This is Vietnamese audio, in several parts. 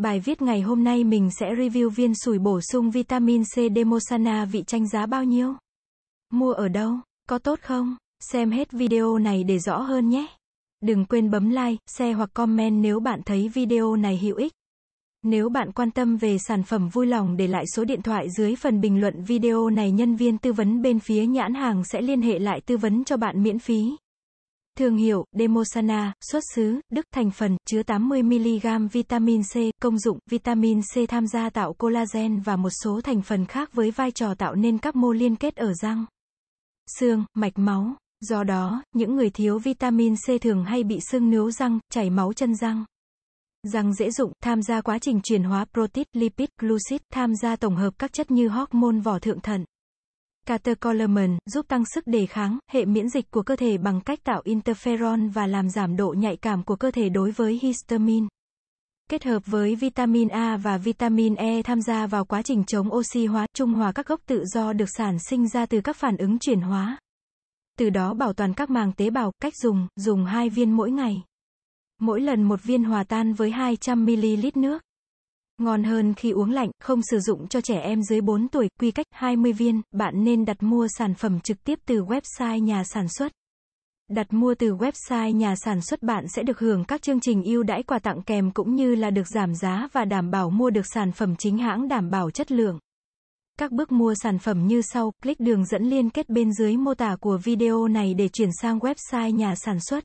Bài viết ngày hôm nay mình sẽ review viên sủi bổ sung vitamin C Demosana vị tranh giá bao nhiêu? Mua ở đâu? Có tốt không? Xem hết video này để rõ hơn nhé. Đừng quên bấm like, share hoặc comment nếu bạn thấy video này hữu ích. Nếu bạn quan tâm về sản phẩm vui lòng để lại số điện thoại dưới phần bình luận video này nhân viên tư vấn bên phía nhãn hàng sẽ liên hệ lại tư vấn cho bạn miễn phí. Thương hiệu, Demosana, xuất xứ, Đức, thành phần, chứa 80mg vitamin C, công dụng, vitamin C tham gia tạo collagen và một số thành phần khác với vai trò tạo nên các mô liên kết ở răng, xương, mạch máu. Do đó, những người thiếu vitamin C thường hay bị sưng nướu răng, chảy máu chân răng. Răng dễ dụng, tham gia quá trình chuyển hóa protein, lipid, glucid, tham gia tổng hợp các chất như hormone vỏ thượng thận. Catecholamine giúp tăng sức đề kháng, hệ miễn dịch của cơ thể bằng cách tạo interferon và làm giảm độ nhạy cảm của cơ thể đối với histamine. Kết hợp với vitamin A và vitamin E tham gia vào quá trình chống oxy hóa, trung hòa các gốc tự do được sản sinh ra từ các phản ứng chuyển hóa. Từ đó bảo toàn các màng tế bào, cách dùng, dùng 2 viên mỗi ngày. Mỗi lần một viên hòa tan với 200ml nước. Ngon hơn khi uống lạnh, không sử dụng cho trẻ em dưới 4 tuổi, quy cách 20 viên, bạn nên đặt mua sản phẩm trực tiếp từ website nhà sản xuất. Đặt mua từ website nhà sản xuất bạn sẽ được hưởng các chương trình ưu đãi quà tặng kèm cũng như là được giảm giá và đảm bảo mua được sản phẩm chính hãng đảm bảo chất lượng. Các bước mua sản phẩm như sau, click đường dẫn liên kết bên dưới mô tả của video này để chuyển sang website nhà sản xuất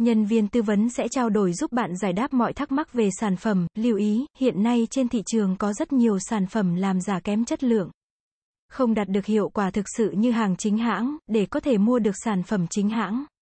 Nhân viên tư vấn sẽ trao đổi giúp bạn giải đáp mọi thắc mắc về sản phẩm. Lưu ý, hiện nay trên thị trường có rất nhiều sản phẩm làm giả kém chất lượng. Không đạt được hiệu quả thực sự như hàng chính hãng, để có thể mua được sản phẩm chính hãng,